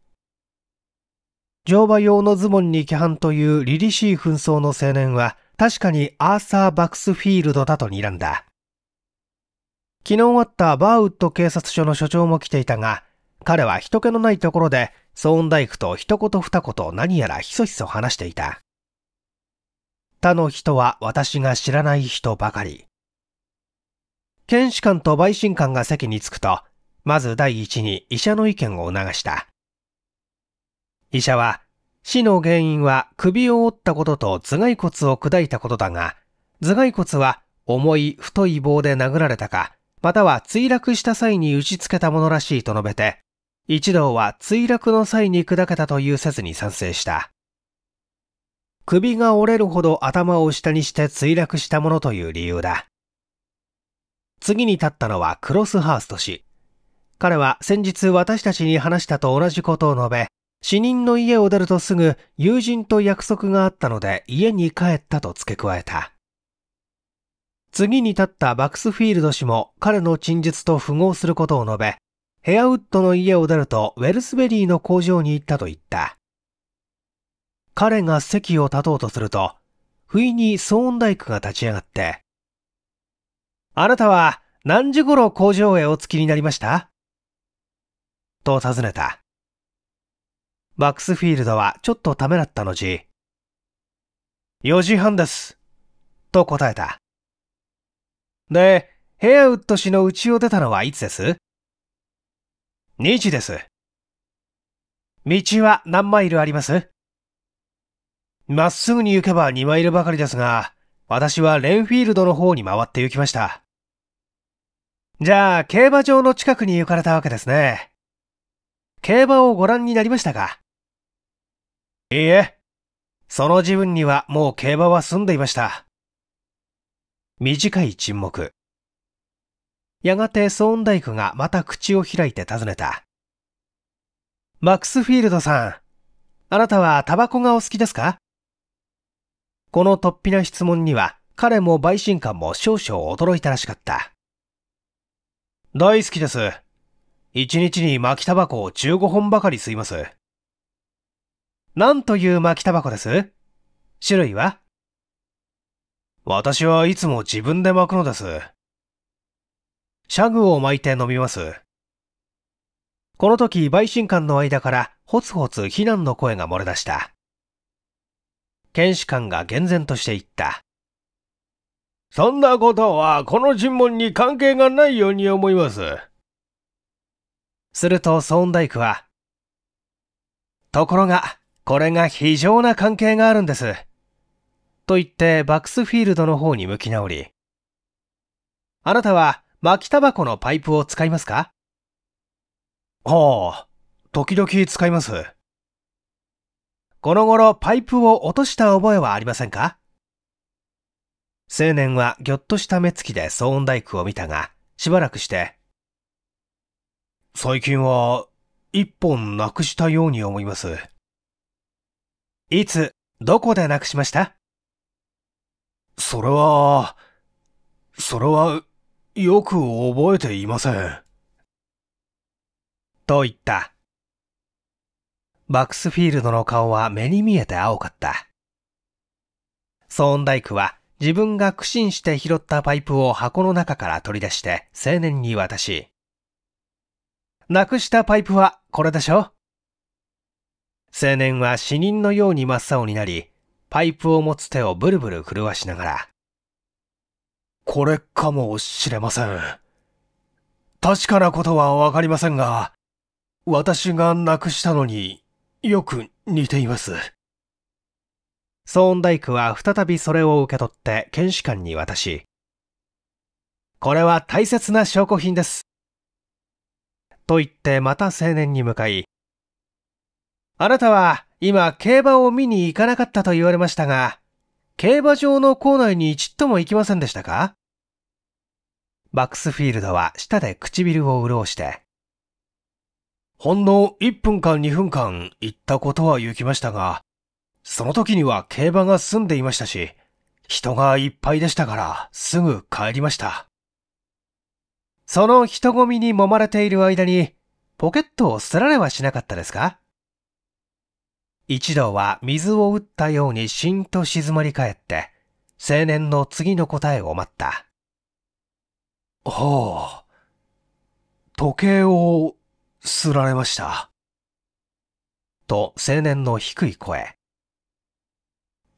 乗馬用のズボンに規範という凛々しい紛争の青年は、確かにアーサー・バックスフィールドだと睨んだ。昨日会ったバーウッド警察署の署長も来ていたが、彼は人気のないところでソーンダと一言二言何やらひそひそ話していた。他の人は私が知らない人ばかり。検視官と陪審官が席に着くと、まず第一に医者の意見を促した。医者は、死の原因は首を折ったことと頭蓋骨を砕いたことだが、頭蓋骨は重い太い棒で殴られたか、または墜落した際に打ち付けたものらしいと述べて、一同は墜落の際に砕けたという説に賛成した。首が折れるほど頭を下にして墜落したものという理由だ。次に立ったのはクロスハースト氏。彼は先日私たちに話したと同じことを述べ、死人の家を出るとすぐ友人と約束があったので家に帰ったと付け加えた。次に立ったバックスフィールド氏も彼の陳述と符合することを述べ、ヘアウッドの家を出るとウェルスベリーの工場に行ったと言った。彼が席を立とうとすると、不意にソーンダイクが立ち上がって、あなたは何時頃工場へお着きになりましたと尋ねた。バックスフィールドはちょっとためらった後、4時半です。と答えた。で、ヘアウッド氏の家を出たのはいつです2時です。道は何マイルありますまっすぐに行けば2マイルばかりですが、私はレンフィールドの方に回って行きました。じゃあ、競馬場の近くに行かれたわけですね。競馬をご覧になりましたかいいえ。その自分にはもう競馬は済んでいました。短い沈黙。やがてソーンダイクがまた口を開いて尋ねた。マックスフィールドさん、あなたはタバコがお好きですかこの突飛な質問には彼も陪審官も少々驚いたらしかった。大好きです。一日に巻きタバコを15本ばかり吸います。何という巻きタバコです種類は私はいつも自分で巻くのです。シャグを巻いて飲みます。この時、陪審官の間からほつほつ非難の声が漏れ出した。検視官が厳然として言った。そんなことはこの尋問に関係がないように思います。するとソーンダイクは、ところが、これが非常な関係があるんです。と言ってバックスフィールドの方に向き直り、あなたは巻きタバコのパイプを使いますかはあ、時々使います。この頃パイプを落とした覚えはありませんか青年はぎょっとした目つきで騒音大工を見たが、しばらくして、最近は一本なくしたように思います。いつ、どこでなくしましたそれは、それは、よく覚えていません。と言った。バックスフィールドの顔は目に見えて青かった。ソーンダイクは自分が苦心して拾ったパイプを箱の中から取り出して青年に渡し、なくしたパイプはこれでしょ青年は死人のように真っ青になり、パイプを持つ手をブルブル震わしながら、これかもしれません。確かなことはわかりませんが、私がなくしたのによく似ています。ソーンダイクは再びそれを受け取って検視官に渡し、これは大切な証拠品です。と言ってまた青年に向かい、あなたは今競馬を見に行かなかったと言われましたが、競馬場の構内にちっとも行きませんでしたかバックスフィールドは舌で唇を潤して、ほんの1分間2分間行ったことは行きましたが、その時には競馬が済んでいましたし、人がいっぱいでしたからすぐ帰りました。その人混みに揉まれている間に、ポケットを捨てられはしなかったですか一度は水を打ったようにしんと静まり返って、青年の次の答えを待った。ほう。時計を、すられました。と青年の低い声。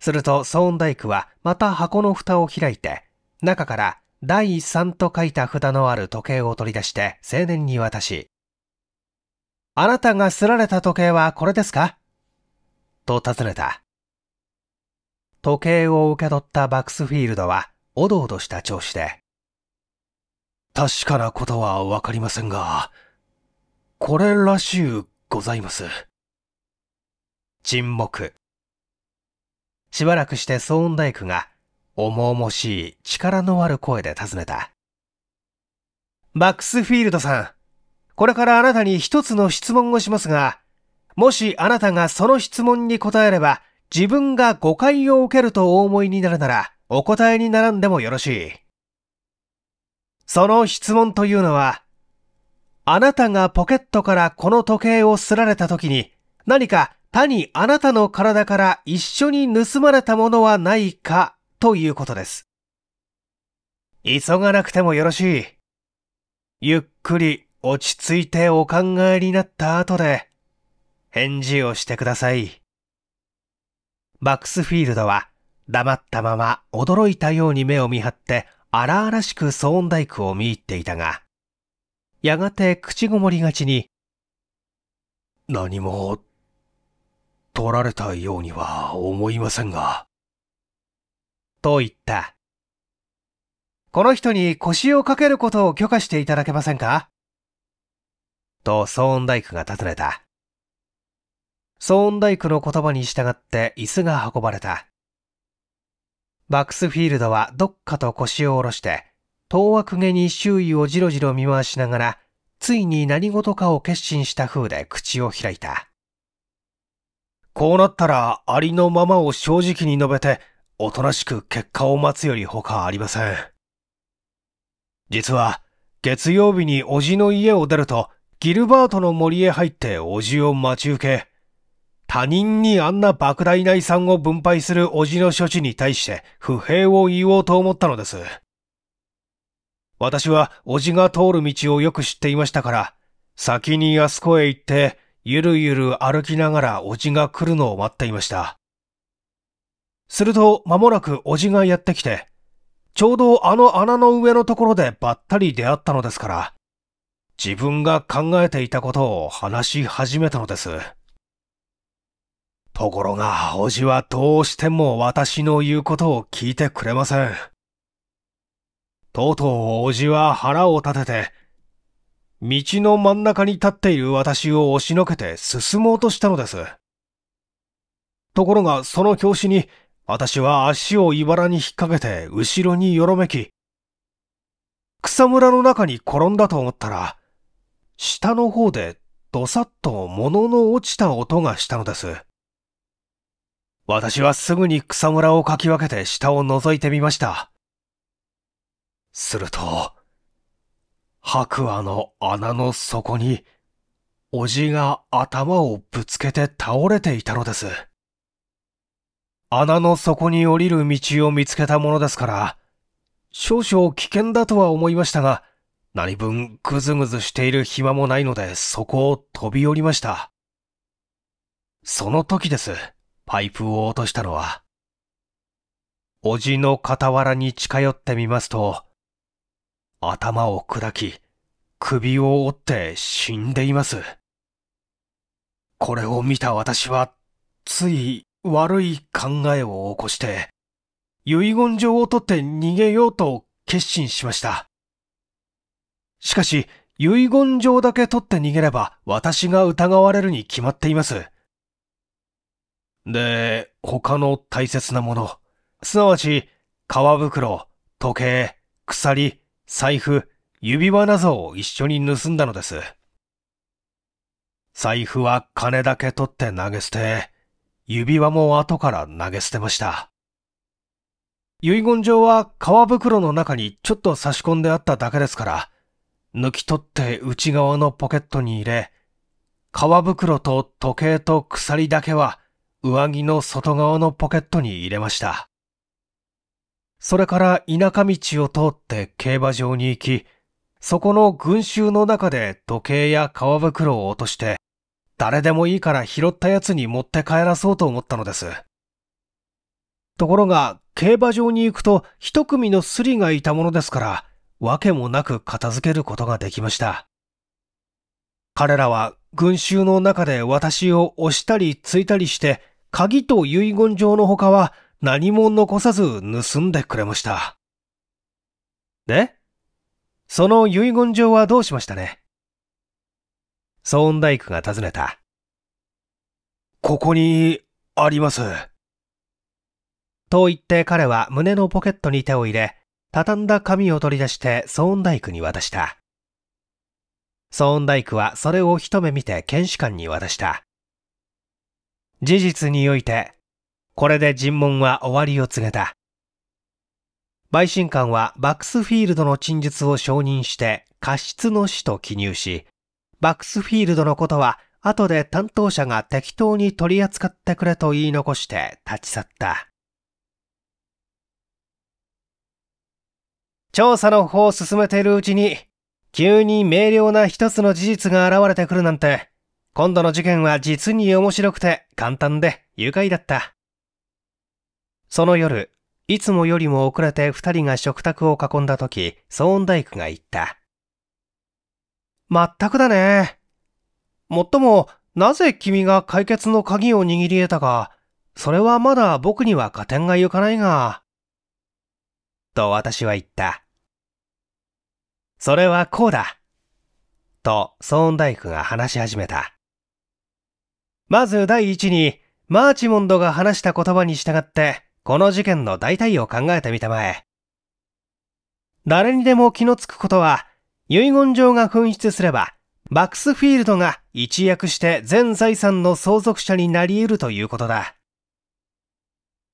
するとソーンダイクはまた箱の蓋を開いて、中から第3と書いた札のある時計を取り出して青年に渡し、あなたがすられた時計はこれですかと尋ねた。時計を受け取ったバックスフィールドは、おどおどした調子で、確かなことはわかりませんが、これらしゅうございます。沈黙。しばらくしてソーン工が、重々しい力のある声で尋ねた。バックスフィールドさん、これからあなたに一つの質問をしますが、もしあなたがその質問に答えれば、自分が誤解を受けるとお思いになるなら、お答えに並んでもよろしい。その質問というのは、あなたがポケットからこの時計をすられた時に、何か他にあなたの体から一緒に盗まれたものはないかということです。急がなくてもよろしい。ゆっくり落ち着いてお考えになった後で、返事をしてください。バックスフィールドは黙ったまま驚いたように目を見張って荒々しくソーンダイクを見入っていたが、やがて口ごもりがちに、何も取られたようには思いませんが、と言った。この人に腰をかけることを許可していただけませんかとソーンダイクが尋ねた。ソーン工の言葉に従って椅子が運ばれた。バックスフィールドはどっかと腰を下ろして、遠枠毛に周囲をじろじろ見回しながら、ついに何事かを決心した風で口を開いた。こうなったら、ありのままを正直に述べて、おとなしく結果を待つより他ありません。実は、月曜日におじの家を出ると、ギルバートの森へ入っておじを待ち受け、他人にあんな莫大な遺産を分配するおじの処置に対して不平を言おうと思ったのです。私はおじが通る道をよく知っていましたから、先にあそこへ行って、ゆるゆる歩きながらおじが来るのを待っていました。すると、間もなくおじがやってきて、ちょうどあの穴の上のところでばったり出会ったのですから、自分が考えていたことを話し始めたのです。ところが、おじはどうしても私の言うことを聞いてくれません。とうとうおじは腹を立てて、道の真ん中に立っている私を押しのけて進もうとしたのです。ところが、その拍子に、私は足を茨に引っ掛けて後ろによろめき、草むらの中に転んだと思ったら、下の方でどさっと物の落ちた音がしたのです。私はすぐに草むらをかき分けて下を覗いてみました。すると、白亜の穴の底に、おじが頭をぶつけて倒れていたのです。穴の底に降りる道を見つけたものですから、少々危険だとは思いましたが、何分ぐずぐずしている暇もないのでそこを飛び降りました。その時です。パイプを落としたのは。おじの傍らに近寄ってみますと、頭を砕き、首を折って死んでいます。これを見た私は、つい悪い考えを起こして、遺言状を取って逃げようと決心しました。しかし、遺言状だけ取って逃げれば私が疑われるに決まっています。で、他の大切なもの、すなわち、革袋、時計、鎖、財布、指輪などを一緒に盗んだのです。財布は金だけ取って投げ捨て、指輪も後から投げ捨てました。遺言状は革袋の中にちょっと差し込んであっただけですから、抜き取って内側のポケットに入れ、革袋と時計と鎖だけは上着の外側のポケットに入れました。それから田舎道を通って競馬場に行き、そこの群衆の中で時計や革袋を落として、誰でもいいから拾ったやつに持って帰らそうと思ったのです。ところが、競馬場に行くと一組のスリがいたものですから、わけもなく片付けることができました。彼らは群衆の中で私を押したりついたりして鍵と遺言状の他は何も残さず盗んでくれました。でその遺言状はどうしましたねソーンダイクが尋ねた。ここにあります。と言って彼は胸のポケットに手を入れ、畳んだ紙を取り出してソーンダイクに渡した。ソーンダイクはそれを一目見て検視官に渡した。事実において、これで尋問は終わりを告げた。陪審官はバックスフィールドの陳述を承認して過失の死と記入し、バックスフィールドのことは後で担当者が適当に取り扱ってくれと言い残して立ち去った。調査の方を進めているうちに、急に明瞭な一つの事実が現れてくるなんて、今度の事件は実に面白くて簡単で愉快だった。その夜、いつもよりも遅れて二人が食卓を囲んだ時、ソーンダイクが言った。まったくだね。もっとも、なぜ君が解決の鍵を握り得たか、それはまだ僕には加点がゆかないが。と私は言った。それはこうだ。と、ソーンダイクが話し始めた。まず第一に、マーチモンドが話した言葉に従って、この事件の大体を考えてみたまえ。誰にでも気のつくことは、遺言状が紛失すれば、バックスフィールドが一躍して全財産の相続者になり得るということだ。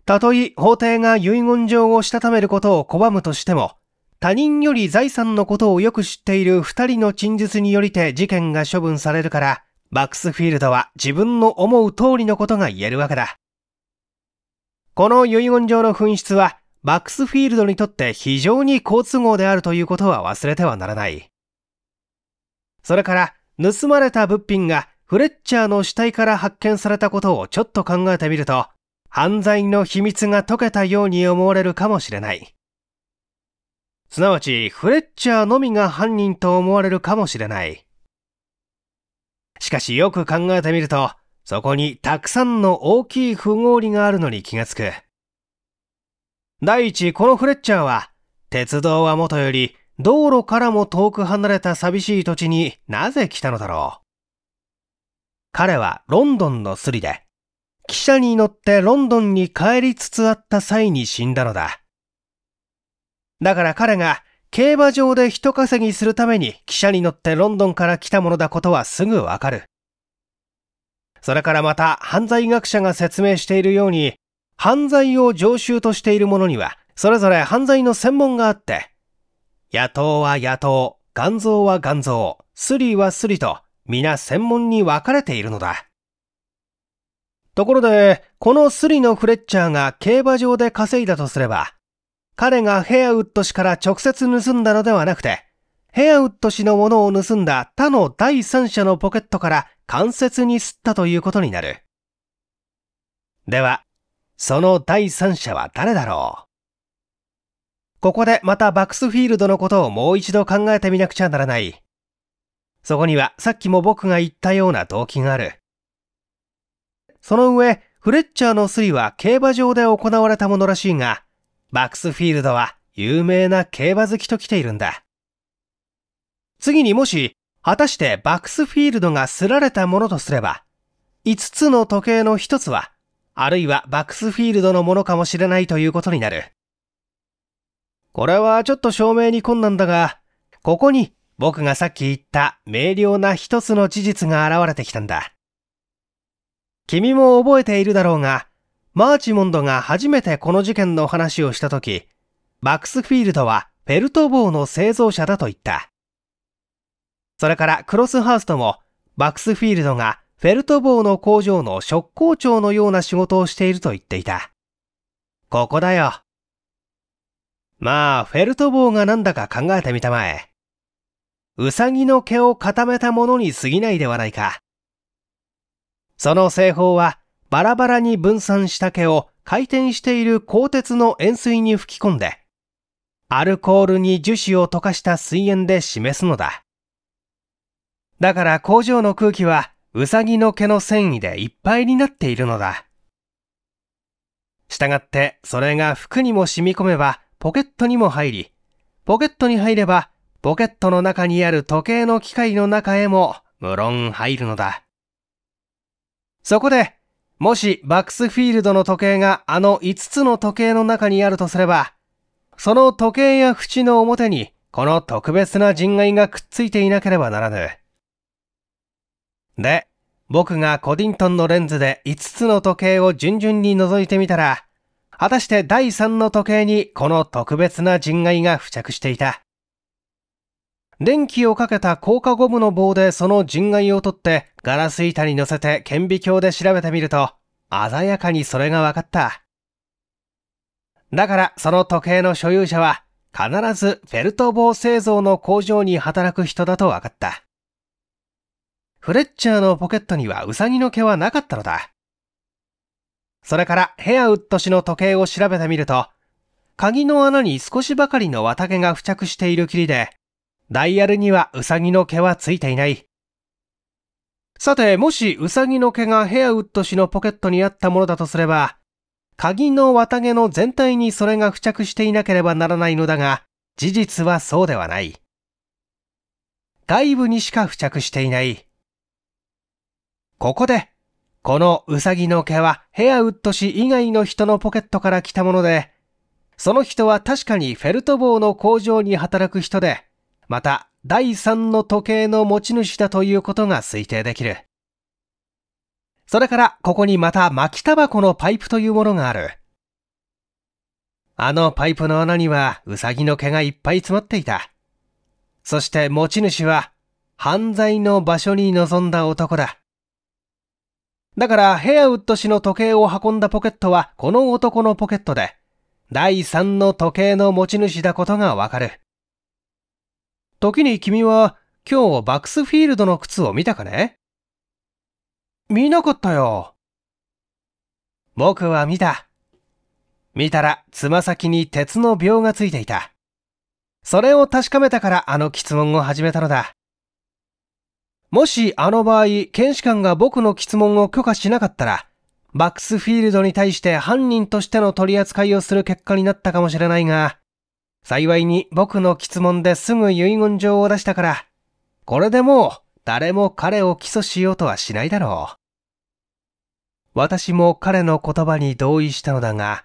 たとえ法廷が遺言状をしたためることを拒むとしても、他人より財産のことをよく知っている二人の陳述によりて事件が処分されるから、バックスフィールドは自分の思う通りのことが言えるわけだ。この遺言状の紛失は、バックスフィールドにとって非常に好都合であるということは忘れてはならない。それから、盗まれた物品がフレッチャーの死体から発見されたことをちょっと考えてみると、犯罪の秘密が解けたように思われるかもしれない。すなわち、フレッチャーのみが犯人と思われるかもしれない。しかしよく考えてみると、そこにたくさんの大きい不合理があるのに気がつく。第一、このフレッチャーは、鉄道はもとより、道路からも遠く離れた寂しい土地になぜ来たのだろう。彼はロンドンのスリで、汽車に乗ってロンドンに帰りつつあった際に死んだのだ。だから彼が競馬場で一稼ぎするために汽車に乗ってロンドンから来たものだことはすぐわかる。それからまた犯罪学者が説明しているように、犯罪を常習としている者には、それぞれ犯罪の専門があって、野党は野党、頑臓は頑臓、スリはスリと、皆専門に分かれているのだ。ところで、このスリのフレッチャーが競馬場で稼いだとすれば、彼がヘアウッド氏から直接盗んだのではなくて、ヘアウッド氏のものを盗んだ他の第三者のポケットから間接に吸ったということになる。では、その第三者は誰だろうここでまたバックスフィールドのことをもう一度考えてみなくちゃならない。そこにはさっきも僕が言ったような動機がある。その上、フレッチャーの推理は競馬場で行われたものらしいが、バックスフィールドは有名な競馬好きと来ているんだ。次にもし、果たしてバックスフィールドがすられたものとすれば、5つの時計の1つは、あるいはバックスフィールドのものかもしれないということになる。これはちょっと証明に困難だが、ここに僕がさっき言った明瞭な一つの事実が現れてきたんだ。君も覚えているだろうが、マーチモンドが初めてこの事件の話をしたとき、バックスフィールドはフェルト棒の製造者だと言った。それからクロスハーストも、バックスフィールドがフェルト棒の工場の職工長のような仕事をしていると言っていた。ここだよ。まあ、フェルト棒がなんだか考えてみたまえ。うさぎの毛を固めたものに過ぎないではないか。その製法はバラバラに分散した毛を回転している鋼鉄の塩水に吹き込んで、アルコールに樹脂を溶かした水煙で示すのだ。だから工場の空気はウサギの毛の繊維でいっぱいになっているのだ。従ってそれが服にも染み込めばポケットにも入り、ポケットに入ればポケットの中にある時計の機械の中へも無論入るのだ。そこでもしバックスフィールドの時計があの5つの時計の中にあるとすれば、その時計や縁の表にこの特別な人外がくっついていなければならぬ。で、僕がコディントンのレンズで5つの時計を順々に覗いてみたら、果たして第3の時計にこの特別な人外が付着していた。電気をかけた硬化ゴムの棒でその人外を取ってガラス板に乗せて顕微鏡で調べてみると鮮やかにそれが分かった。だからその時計の所有者は必ずフェルト棒製造の工場に働く人だと分かった。フレッチャーのポケットにはウサギの毛はなかったのだ。それからヘアウッド氏の時計を調べてみると、鍵の穴に少しばかりの綿毛が付着しているきりで、ダイヤルにはウサギの毛はついていない。さて、もしウサギの毛がヘアウッド氏のポケットにあったものだとすれば、鍵の綿毛の全体にそれが付着していなければならないのだが、事実はそうではない。外部にしか付着していない。ここで、このウサギの毛はヘアウッド氏以外の人のポケットから来たもので、その人は確かにフェルト棒の工場に働く人で、また第三の時計の持ち主だということが推定できる。それからここにまた巻きタバコのパイプというものがある。あのパイプの穴にはウサギの毛がいっぱい詰まっていた。そして持ち主は犯罪の場所に臨んだ男だ。だからヘアウッド氏の時計を運んだポケットはこの男のポケットで、第三の時計の持ち主だことがわかる。時に君は今日バックスフィールドの靴を見たかね見なかったよ。僕は見た。見たらつま先に鉄の鋲がついていた。それを確かめたからあの質問を始めたのだ。もしあの場合、検視官が僕の質問を許可しなかったら、バックスフィールドに対して犯人としての取り扱いをする結果になったかもしれないが、幸いに僕の質問ですぐ遺言状を出したから、これでもう誰も彼を起訴しようとはしないだろう。私も彼の言葉に同意したのだが、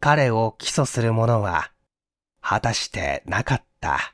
彼を起訴する者は果たしてなかった。